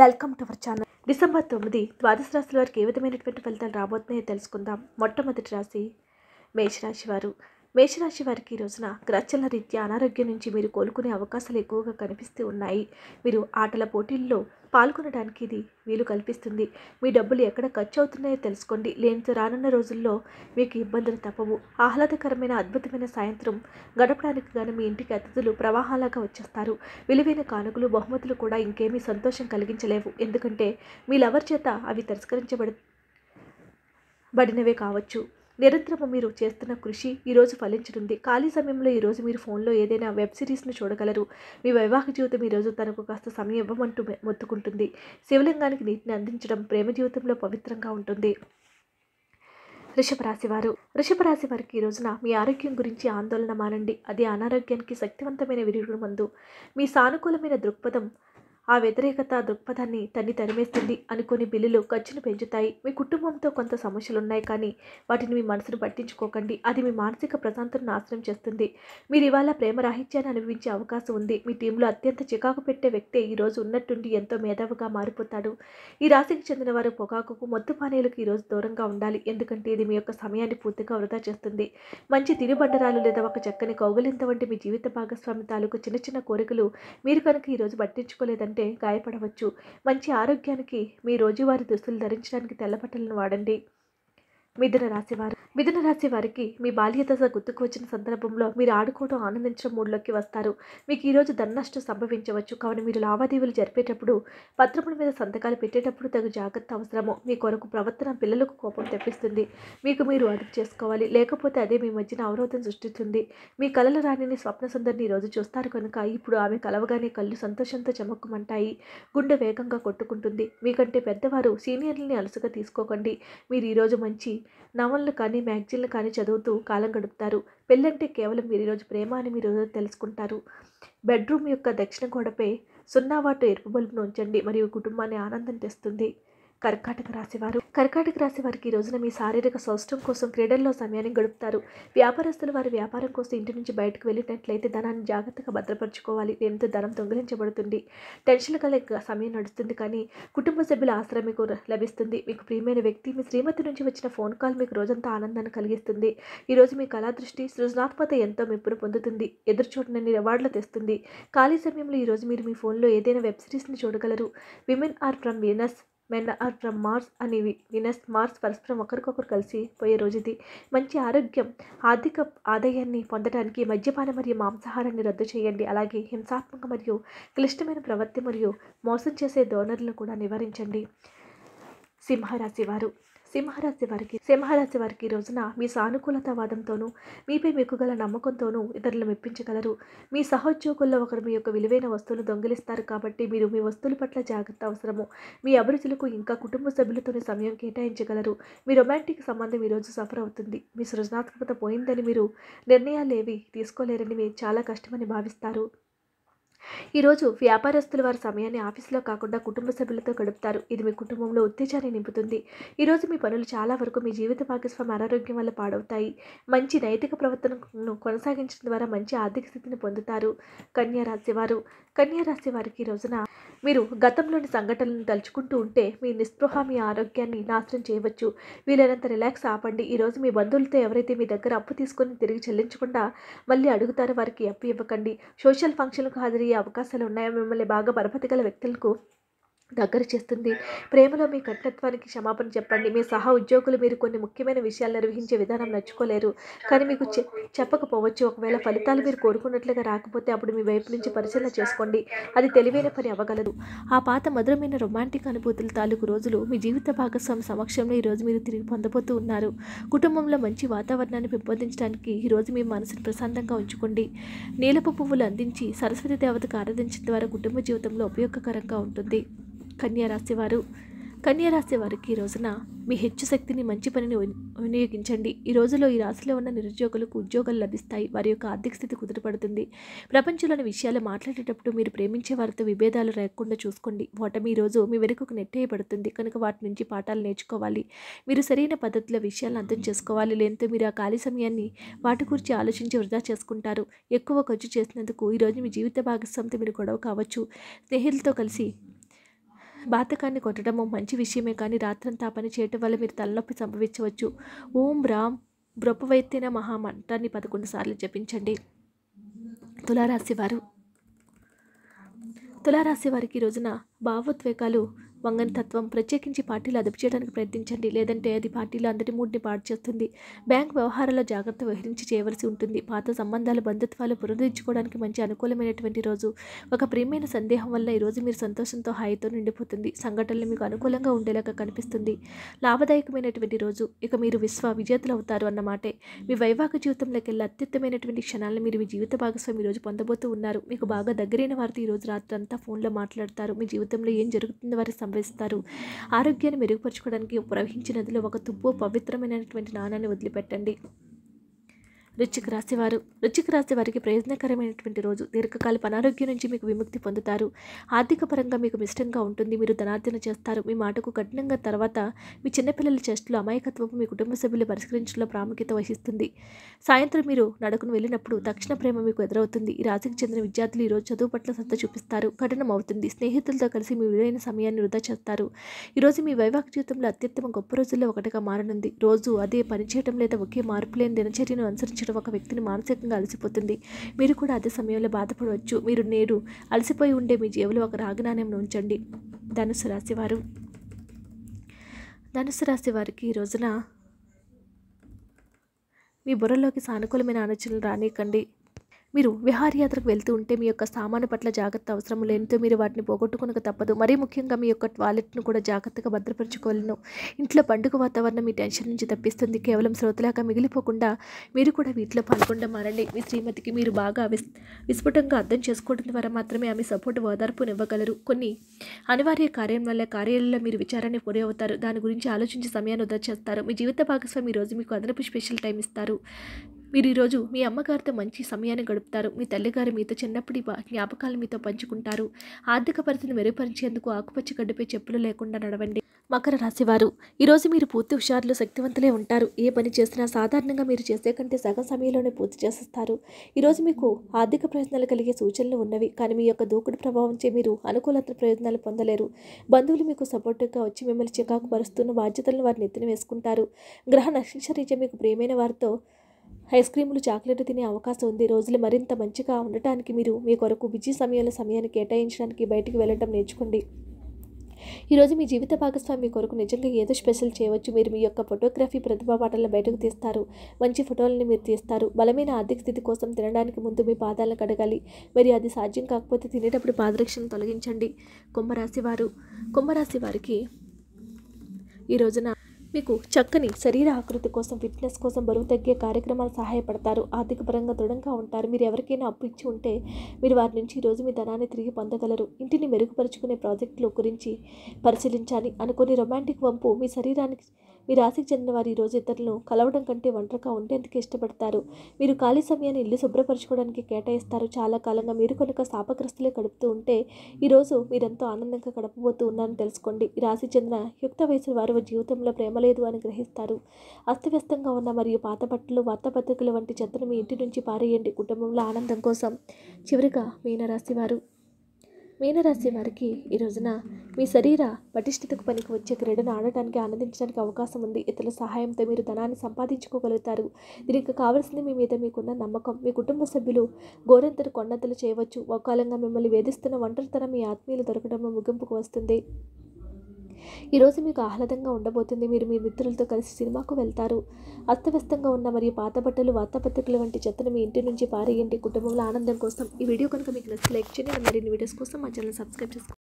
welcome to our channel December తొమ్మిది ద్వాదశ రాశుల వారికి ఏ విధమైనటువంటి ఫలితాలు రాబోతున్నాయో తెలుసుకుందాం మొట్టమొదటి రాశి మేషరాశి వారు మేషరాశి వారికి ఈ రోజున గ్రచ్చల రీత్యా అనారోగ్యం నుంచి మీరు కోలుకునే అవకాశాలు ఎక్కువగా కనిపిస్తూ ఉన్నాయి మీరు ఆటల పోటీల్లో పాల్గొనడానికి ఇది వీలు కల్పిస్తుంది మీ డబ్బులు ఎక్కడ ఖర్చు అవుతున్నాయో తెలుసుకోండి లేనితో రానున్న రోజుల్లో మీకు ఇబ్బందులు తప్పవు ఆహ్లాదకరమైన అద్భుతమైన సాయంత్రం గడపడానికి గాను మీ ఇంటికి అతిథులు ప్రవాహాలాగా వచ్చేస్తారు విలువైన కానుకలు బహుమతులు కూడా ఇంకేమీ సంతోషం కలిగించలేవు ఎందుకంటే మీ లవర్ చేత అవి తిరస్కరించబడి బడినవే కావచ్చు నిరంతరము మీరు చేస్తున్న కృషి ఈరోజు ఫలించనుంది ఖాళీ సమయంలో ఈరోజు మీరు ఫోన్లో ఏదైనా వెబ్ సిరీస్ను చూడగలరు మీ వైవాహిక జీవితం ఈరోజు తనకు కాస్త సమయం ఇవ్వమంటూ మొత్తుకుంటుంది శివలింగానికి నీటిని అందించడం ప్రేమ జీవితంలో పవిత్రంగా ఉంటుంది రిషభరాశి వారు రిషభరాశి వారికి ఈ రోజున మీ ఆరోగ్యం గురించి ఆందోళన మానండి అది అనారోగ్యానికి శక్తివంతమైన విరుగుడు మందు మీ సానుకూలమైన దృక్పథం ఆ వ్యతిరేకత దృక్పథాన్ని తన్ని తరిమేస్తుంది అనుకుని బిల్లులు ఖర్చును పెంచుతాయి మీ కుటుంబంతో కొంత సమస్యలు ఉన్నాయి కానీ వాటిని మీ మనసును పట్టించుకోకండి అది మీ మానసిక ప్రశాంతతను నాశనం చేస్తుంది మీరు ఇవాళ ప్రేమ రాహిత్యాన్ని అనుభవించే అవకాశం ఉంది మీ టీంలో అత్యంత చికాకు పెట్టే వ్యక్తి ఈరోజు ఉన్నట్టుండి ఎంతో మేధావుగా మారిపోతాడు ఈ రాశికి చెందిన వారు పొగాకుకు మొత్తు పానీయులకు ఈరోజు దూరంగా ఉండాలి ఎందుకంటే ఇది మీ యొక్క సమయాన్ని పూర్తిగా వృధా చేస్తుంది మంచి తినుబండరాలు లేదా ఒక చక్కని కౌగలింత వంటి మీ జీవిత భాగస్వామి తాలూకు చిన్న చిన్న కోరికలు మీరు కనుక ఈరోజు పట్టించుకోలేదని అంటే గాయపడవచ్చు మంచి ఆరోగ్యానికి మీ రోజువారీ దుస్తులు ధరించడానికి తెల్లబట్టలను వాడండి మిథున రాశి వారు మిథున రాశి వారికి మీ దశ గుర్తుకు వచ్చిన సందర్భంలో మీరు ఆడుకోవడం ఆనందించడం మూడులోకి వస్తారు మీకు ఈరోజు నష్టం సంభవించవచ్చు కావున మీరు లావాదేవీలు జరిపేటప్పుడు పత్రముల మీద సంతకాలు పెట్టేటప్పుడు తగు జాగ్రత్త అవసరము మీ కొరకు ప్రవర్తన పిల్లలకు కోపం తెప్పిస్తుంది మీకు మీరు అదుపు చేసుకోవాలి లేకపోతే అదే మీ మధ్యన అవరోధం సృష్టిస్తుంది మీ కలల రాణిని స్వప్న సుందరిని ఈరోజు చూస్తారు కనుక ఇప్పుడు ఆమె కలవగానే కళ్ళు సంతోషంతో చెమక్కుమంటాయి గుండె వేగంగా కొట్టుకుంటుంది మీకంటే పెద్దవారు సీనియర్లని అలసుగా తీసుకోకండి మీరు ఈరోజు మంచి నవలలు కానీ మ్యాగజైన్లు కానీ చదువుతూ కాలం గడుపుతారు పెళ్ళంటే కేవలం మీరు ఈరోజు ప్రేమ అని మీరు తెలుసుకుంటారు బెడ్రూమ్ యొక్క దక్షిణ గోడపై సున్నా వాటు ఎరుపు బల్బును ఉంచండి మరియు కుటుంబాన్ని ఆనందం తెస్తుంది కర్కాటక రాశివారు కర్కాటక రాశి వారికి ఈ రోజున మీ శారీరక సౌష్టం కోసం క్రీడల్లో సమయాన్ని గడుపుతారు వ్యాపారస్తులు వారి వ్యాపారం కోసం ఇంటి నుంచి బయటకు వెళ్ళినట్లయితే ధనాన్ని జాగ్రత్తగా భద్రపరచుకోవాలి దీంతో ధనం దొంగిలించబడుతుంది టెన్షన్ కల సమయం నడుస్తుంది కానీ కుటుంబ సభ్యుల ఆసరం మీకు లభిస్తుంది మీకు ప్రియమైన వ్యక్తి మీ శ్రీమతి నుంచి వచ్చిన ఫోన్ కాల్ మీకు రోజంతా ఆనందాన్ని కలిగిస్తుంది ఈరోజు మీ కళా దృష్టి సృజనాత్మకత ఎంతో మెప్పును పొందుతుంది చూడనని రివార్డులు తెస్తుంది ఖాళీ సమయంలో ఈరోజు మీరు మీ ఫోన్లో ఏదైనా వెబ్ సిరీస్ని చూడగలరు women are from Venus men are from Mars అనేవి వినస్ మార్స్ పరస్పరం ఒకరికొకరు కలిసి పోయే రోజుది మంచి ఆరోగ్యం ఆర్థిక ఆదాయాన్ని పొందడానికి మద్యపాన మరియు మాంసాహారాన్ని రద్దు చేయండి అలాగే హింసాత్మక మరియు క్లిష్టమైన ప్రవృత్తి మరియు మోసం చేసే డోనర్లను కూడా నివారించండి సింహరాశి వారు సింహరాశి వారికి సింహరాశి వారికి ఈ రోజున మీ వాదంతోనూ మీపై మీకు గల నమ్మకంతోనూ ఇతరులు మెప్పించగలరు మీ సహోద్యోగుల్లో ఒకరు మీ యొక్క విలువైన వస్తువులు దొంగిలిస్తారు కాబట్టి మీరు మీ వస్తువుల పట్ల జాగ్రత్త అవసరము మీ అభిరుచులకు ఇంకా కుటుంబ సభ్యులతోనే సమయం కేటాయించగలరు మీ రొమాంటిక్ సంబంధం ఈరోజు సఫర్ అవుతుంది మీ సృజనాత్మకత పోయిందని మీరు నిర్ణయాలు ఏవి తీసుకోలేరని మీరు చాలా కష్టమని భావిస్తారు ఈరోజు వ్యాపారస్తులు వారి సమయాన్ని ఆఫీసులో కాకుండా కుటుంబ సభ్యులతో గడుపుతారు ఇది మీ కుటుంబంలో ఉత్తేజాన్ని నింపుతుంది ఈరోజు మీ పనులు చాలా వరకు మీ జీవిత భాగస్వామి అనారోగ్యం వల్ల పాడవుతాయి మంచి నైతిక ప్రవర్తనను కొనసాగించడం ద్వారా మంచి ఆర్థిక స్థితిని పొందుతారు కన్యారాశి వారు కన్యారాశి వారికి ఈ రోజున మీరు గతంలోని సంఘటనలను తలుచుకుంటూ ఉంటే మీ నిస్పృహ మీ ఆరోగ్యాన్ని నాశనం చేయవచ్చు వీలైనంత రిలాక్స్ ఆపండి ఈరోజు మీ బంధువులతో ఎవరైతే మీ దగ్గర అప్పు తీసుకొని తిరిగి చెల్లించకుండా మళ్ళీ అడుగుతారో వారికి అప్పు ఇవ్వకండి సోషల్ ఫంక్షన్లకు హాజరయ్యే అవకాశాలు ఉన్నాయా మిమ్మల్ని బాగా బరపతి గల వ్యక్తులకు దగ్గర చేస్తుంది ప్రేమలో మీ కఠినత్వానికి క్షమాపణ చెప్పండి మీ సహా ఉద్యోగులు మీరు కొన్ని ముఖ్యమైన విషయాలు నిర్వహించే విధానం నచ్చుకోలేరు కానీ మీకు చెప్పకపోవచ్చు ఒకవేళ ఫలితాలు మీరు కోరుకున్నట్లుగా రాకపోతే అప్పుడు మీ వైపు నుంచి పరిశీలన చేసుకోండి అది తెలివైన పని అవ్వగలదు ఆ పాత మధురమైన రొమాంటిక్ అనుభూతుల తాలూకు రోజులు మీ జీవిత భాగస్వామి సమక్షంలో ఈరోజు మీరు తిరిగి పొందబోతూ ఉన్నారు కుటుంబంలో మంచి వాతావరణాన్ని పెంపొందించడానికి ఈరోజు మీ మనసును ప్రశాంతంగా ఉంచుకోండి నీలపు పువ్వులు అందించి సరస్వతి దేవతకు ఆరాధించడం ద్వారా కుటుంబ జీవితంలో ఉపయోగకరంగా ఉంటుంది కన్యారాశి వారు కన్యారాశి వారికి ఈ రోజున మీ హెచ్చు శక్తిని మంచి పనిని వినియోగించండి ఈ రోజులో ఈ రాశిలో ఉన్న నిరుద్యోగులకు ఉద్యోగాలు లభిస్తాయి వారి యొక్క ఆర్థిక స్థితి కుదురుపడుతుంది ప్రపంచంలోని విషయాలు మాట్లాడేటప్పుడు మీరు ప్రేమించే వారితో విభేదాలు లేకుండా చూసుకోండి ఓటమి ఈరోజు మీ వెనుకకు నెట్టేయబడుతుంది కనుక వాటి నుంచి పాఠాలు నేర్చుకోవాలి మీరు సరైన పద్ధతిలో విషయాలను అర్థం చేసుకోవాలి లేనితో మీరు ఆ ఖాళీ సమయాన్ని వాటి గురించి ఆలోచించి వృధా చేసుకుంటారు ఎక్కువ ఖర్చు చేసినందుకు ఈరోజు మీ జీవిత భాగస్వామితో మీరు గొడవ కావచ్చు స్నేహితులతో కలిసి బాతకాన్ని కొట్టడము మంచి విషయమే కానీ రాత్రంతా పని చేయటం వల్ల మీరు తలనొప్పి సంభవించవచ్చు ఓం రామ్ బ్రొప్పవైత్యన మహామంత్రాన్ని పదకొండు సార్లు జపించండి తులారాశి వారు తులారాశి వారికి రోజున భావోద్వేగాలు వంగని తత్వం ప్రత్యేకించి పార్టీలు అదుపు చేయడానికి ప్రయత్నించండి లేదంటే అది పార్టీలు అందరి మూడిని పాడు చేస్తుంది బ్యాంక్ వ్యవహారాల్లో జాగ్రత్త వహించి చేయవలసి ఉంటుంది పాత సంబంధాలు బంధుత్వాలు పునరుద్ధరించుకోవడానికి మంచి అనుకూలమైనటువంటి రోజు ఒక ప్రియమైన సందేహం వల్ల ఈరోజు మీరు సంతోషంతో హాయితో నిండిపోతుంది సంఘటనలు మీకు అనుకూలంగా ఉండేలాగా కనిపిస్తుంది లాభదాయకమైనటువంటి రోజు ఇక మీరు విశ్వ విజేతలు అవుతారు అన్నమాటే మీ వైవాహిక జీవితంలోకెళ్ళి అత్యుత్తమైనటువంటి క్షణాలను మీరు మీ జీవిత భాగస్వామి ఈరోజు పొందబోతూ ఉన్నారు మీకు బాగా దగ్గరైన వారితో ఈరోజు రాత్రి అంతా ఫోన్లో మాట్లాడతారు మీ జీవితంలో ఏం జరుగుతుందో వారి సంభవిస్తారు ఆరోగ్యాన్ని మెరుగుపరచుకోవడానికి ప్రవహించినదిలో ఒక తుప్పు పవిత్రమైనటువంటి నాణాన్ని వదిలిపెట్టండి వృచ్చిక రాశివారు వృచ్చిక రాశి వారికి ప్రయోజనకరమైనటువంటి రోజు దీర్ఘకాలిక అనారోగ్యం నుంచి మీకు విముక్తి పొందుతారు ఆర్థిక పరంగా మీకు మిష్టంగా ఉంటుంది మీరు ధనార్జన చేస్తారు మీ మాటకు కఠినంగా తర్వాత మీ చిన్నపిల్లల చేష్టలు అమాయకత్వం మీ కుటుంబ సభ్యులు పరిష్కరించడంలో ప్రాముఖ్యత వహిస్తుంది సాయంత్రం మీరు నడకను వెళ్ళినప్పుడు దక్షిణ ప్రేమ మీకు ఎదురవుతుంది ఈ రాశికి చెందిన విద్యార్థులు ఈరోజు చదువు పట్ల శ్రద్ధ చూపిస్తారు కఠినమవుతుంది స్నేహితులతో కలిసి మీ విలువైన సమయాన్ని వృధా చేస్తారు ఈరోజు మీ వైవాహిక జీవితంలో అత్యుత్తమ గొప్ప రోజుల్లో ఒకటిగా మారనుంది రోజు అదే పనిచేయడం లేదా ఒకే మార్పులేని దినచర్యను అనుసరించడం మాత్రం ఒక వ్యక్తిని మానసికంగా అలసిపోతుంది మీరు కూడా అదే సమయంలో బాధపడవచ్చు మీరు నేడు అలసిపోయి ఉండే మీ జీవులో ఒక రాగనాణ్యం ఉంచండి ధనుసు రాశివారు ధనుసు రాశి వారికి ఈ రోజున మీ బుర్రలోకి సానుకూలమైన ఆలోచనలు రానియకండి మీరు విహారయాత్రకు వెళ్తూ ఉంటే మీ యొక్క సామాను పట్ల జాగ్రత్త అవసరం లేనితో మీరు వాటిని పోగొట్టుకునక తప్పదు మరీ ముఖ్యంగా మీ యొక్క టాయిలెట్ను కూడా జాగ్రత్తగా భద్రపరచుకోలేను ఇంట్లో పండుగ వాతావరణం మీ టెన్షన్ నుంచి తప్పిస్తుంది కేవలం శ్రోతలాగా మిగిలిపోకుండా మీరు కూడా వీటిలో పాల్గొనడం మారండి మీ శ్రీమతికి మీరు బాగా విస్ విస్ఫుటంగా అర్థం చేసుకోవడం ద్వారా మాత్రమే ఆమె సపోర్ట్ ఓదార్పునివ్వగలరు కొన్ని అనివార్య కార్యం వల్ల కార్యాలయంలో మీరు విచారాన్ని పొడి అవుతారు దాని గురించి ఆలోచించి సమయాన్ని వృధా చేస్తారు మీ జీవిత భాగస్వామి రోజు మీకు అదనపు స్పెషల్ టైం ఇస్తారు మీరు ఈరోజు మీ అమ్మగారితో మంచి సమయాన్ని గడుపుతారు మీ తల్లిగారు మీతో చిన్నప్పటి జ్ఞాపకాలు మీతో పంచుకుంటారు ఆర్థిక పరిస్థితిని మెరుగుపరిచేందుకు ఆకుపచ్చ గడ్డపై చెప్పులు లేకుండా నడవండి మకర రాశివారు ఈరోజు మీరు పూర్తి హుషారులు శక్తివంతులే ఉంటారు ఏ పని చేసినా సాధారణంగా మీరు చేసే కంటే సగం సమయంలోనే పూర్తి చేసేస్తారు ఈరోజు మీకు ఆర్థిక ప్రయోజనాలు కలిగే సూచనలు ఉన్నవి కానీ మీ యొక్క దూకుడు ప్రభావంచే మీరు అనుకూలత ప్రయోజనాలు పొందలేరు బంధువులు మీకు సపోర్టుగా వచ్చి మిమ్మల్ని చికాకు పరుస్తున్న బాధ్యతలను వారిని ఎత్తిన వేసుకుంటారు గ్రహ నక్షత్రీత్య మీకు ప్రియమైన వారితో ఐస్ క్రీములు చాక్లెట్ తినే అవకాశం ఉంది రోజులు మరింత మంచిగా ఉండటానికి మీరు మీ కొరకు బిజీ సమయంలో సమయాన్ని కేటాయించడానికి బయటికి వెళ్ళడం నేర్చుకోండి ఈరోజు మీ జీవిత భాగస్వామి కొరకు నిజంగా ఏదో స్పెషల్ చేయవచ్చు మీరు మీ యొక్క ఫోటోగ్రఫీ ప్రతిభా పాటలను బయటకు తీస్తారు మంచి ఫోటోలను మీరు తీస్తారు బలమైన ఆర్థిక స్థితి కోసం తినడానికి ముందు మీ పాదాలను కడగాలి మరి అది సాధ్యం కాకపోతే తినేటప్పుడు పాదరక్షను తొలగించండి కుంభరాశి వారు కుంభరాశి వారికి ఈ రోజున మీకు చక్కని శరీర ఆకృతి కోసం ఫిట్నెస్ కోసం బరువు తగ్గే కార్యక్రమాలు సహాయపడతారు ఆర్థిక పరంగా దృఢంగా ఉంటారు మీరు ఎవరికైనా అప్పు ఇచ్చి ఉంటే మీరు వారి నుంచి ఈరోజు మీ ధనాన్ని తిరిగి పొందగలరు ఇంటిని మెరుగుపరుచుకునే ప్రాజెక్టుల గురించి పరిశీలించాలి అనుకుని రొమాంటిక్ వంపు మీ శరీరానికి మీ రాశికి చెందిన వారు ఈరోజు ఇతరులను కలవడం కంటే ఒంటరిగా ఉండేందుకు ఇష్టపడతారు మీరు ఖాళీ సమయాన్ని ఇల్లు శుభ్రపరచుకోవడానికి కేటాయిస్తారు చాలా కాలంగా మీరు కనుక శాపగ్రస్తులే గడుపుతూ ఉంటే ఈరోజు మీరెంతో ఆనందంగా గడపబోతూ ఉన్నారని తెలుసుకోండి ఈ రాశి చెందిన యుక్త వయసు వారు జీవితంలో ప్రేమ లేదు అని గ్రహిస్తారు అస్తవ్యస్తంగా ఉన్న మరియు పాత బట్టలు వార్తాపత్రికలు వంటి చెత్తను మీ ఇంటి నుంచి పారేయండి కుటుంబంలో ఆనందం కోసం చివరిగా మీనరాశి వారు మీనరాశి వారికి ఈ రోజున మీ శరీర పటిష్టతకు పనికి వచ్చే క్రీడను ఆడటానికి ఆనందించడానికి అవకాశం ఉంది ఇతరుల సహాయంతో మీరు ధనాన్ని సంపాదించుకోగలుగుతారు దీనికి కావాల్సింది మీ మీద మీకున్న నమ్మకం మీ కుటుంబ సభ్యులు గోరెంతలు కొండంతలు చేయవచ్చు ఒకాలంగా మిమ్మల్ని వేధిస్తున్న ఒంటరితనం మీ ఆత్మీయులు దొరకడం ముగింపుకు వస్తుంది ఈరోజు మీకు ఆహ్లాదంగా ఉండబోతుంది మీరు మీ మిత్రులతో కలిసి సినిమాకు వెళ్తారు అస్తవ్యస్తంగా ఉన్న మరియు పాత బట్టలు వార్తాపత్రికలు వంటి చెత్తను మీ ఇంటి నుంచి పారేయండి కుటుంబంలో ఆనందం కోసం ఈ వీడియో కనుక మీకు నచ్చి లైక్ చేయండి మరిన్ని వీడియోస్ కోసం మా ఛానల్ సబ్స్క్రైబ్ చేసుకోండి